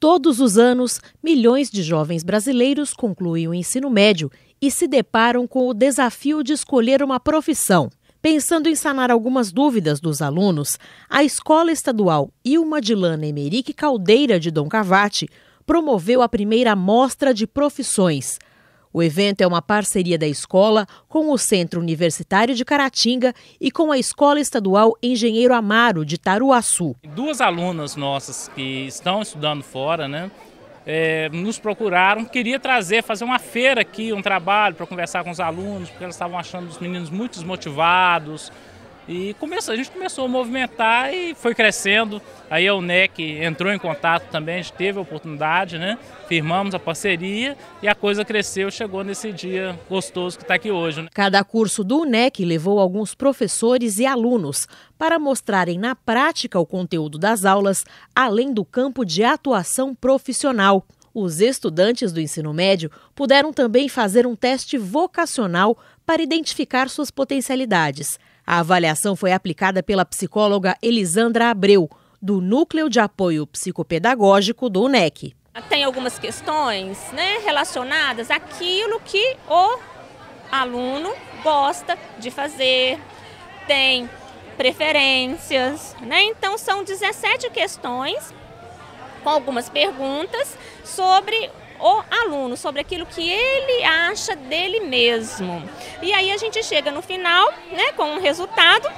Todos os anos, milhões de jovens brasileiros concluem o ensino médio e se deparam com o desafio de escolher uma profissão. Pensando em sanar algumas dúvidas dos alunos, a Escola Estadual Ilma de Lana Emerique Caldeira de Dom Cavati promoveu a primeira mostra de profissões – o evento é uma parceria da escola com o Centro Universitário de Caratinga e com a Escola Estadual Engenheiro Amaro de Taruaçu. Duas alunas nossas que estão estudando fora, né? É, nos procuraram, queria trazer, fazer uma feira aqui, um trabalho para conversar com os alunos, porque elas estavam achando os meninos muito desmotivados, e começou, a gente começou a movimentar e foi crescendo. Aí a UNEC entrou em contato também, a gente teve a oportunidade, né? Firmamos a parceria e a coisa cresceu, chegou nesse dia gostoso que está aqui hoje. Né? Cada curso do UNEC levou alguns professores e alunos para mostrarem na prática o conteúdo das aulas, além do campo de atuação profissional. Os estudantes do ensino médio puderam também fazer um teste vocacional para identificar suas potencialidades. A avaliação foi aplicada pela psicóloga Elisandra Abreu, do Núcleo de Apoio Psicopedagógico do UNEC. Tem algumas questões né, relacionadas àquilo que o aluno gosta de fazer, tem preferências, né? Então são 17 questões com algumas perguntas sobre o aluno, sobre aquilo que ele acha dele mesmo. E aí a gente chega no final, né, com um resultado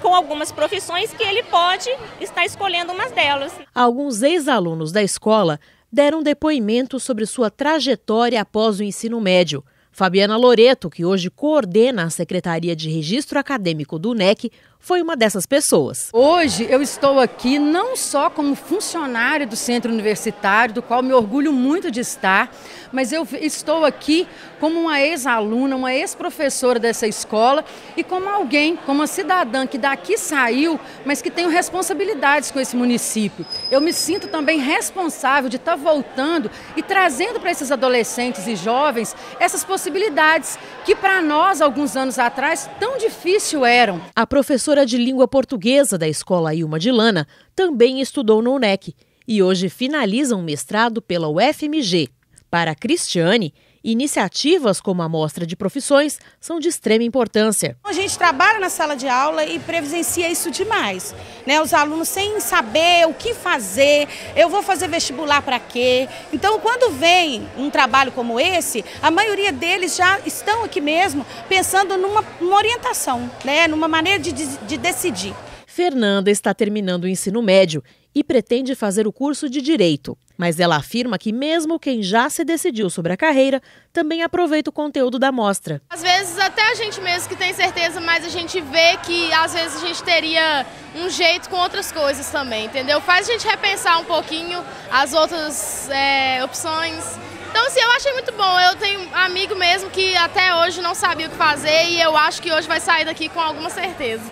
com algumas profissões que ele pode estar escolhendo umas delas. Alguns ex-alunos da escola deram depoimento sobre sua trajetória após o ensino médio. Fabiana Loreto, que hoje coordena a Secretaria de Registro Acadêmico do NEC, foi uma dessas pessoas. Hoje eu estou aqui não só como funcionária do centro universitário, do qual me orgulho muito de estar, mas eu estou aqui como uma ex-aluna, uma ex-professora dessa escola e como alguém, como uma cidadã que daqui saiu, mas que tenho responsabilidades com esse município. Eu me sinto também responsável de estar voltando e trazendo para esses adolescentes e jovens essas possibilidades possibilidades que para nós, alguns anos atrás, tão difícil eram. A professora de língua portuguesa da escola Ilma de Lana também estudou no UNEC e hoje finaliza um mestrado pela UFMG. Para Cristiane, Iniciativas como a mostra de profissões são de extrema importância. A gente trabalha na sala de aula e previdencia isso demais. Né? Os alunos sem saber o que fazer, eu vou fazer vestibular para quê. Então, quando vem um trabalho como esse, a maioria deles já estão aqui mesmo pensando numa, orientação, né? numa maneira de, de decidir. Fernanda está terminando o ensino médio e pretende fazer o curso de direito. Mas ela afirma que, mesmo quem já se decidiu sobre a carreira, também aproveita o conteúdo da mostra. Às vezes, até a gente mesmo que tem certeza, mas a gente vê que às vezes a gente teria um jeito com outras coisas também, entendeu? Faz a gente repensar um pouquinho as outras é, opções. Então, assim, eu achei muito bom. Eu tenho um amigo mesmo que até hoje não sabia o que fazer e eu acho que hoje vai sair daqui com alguma certeza.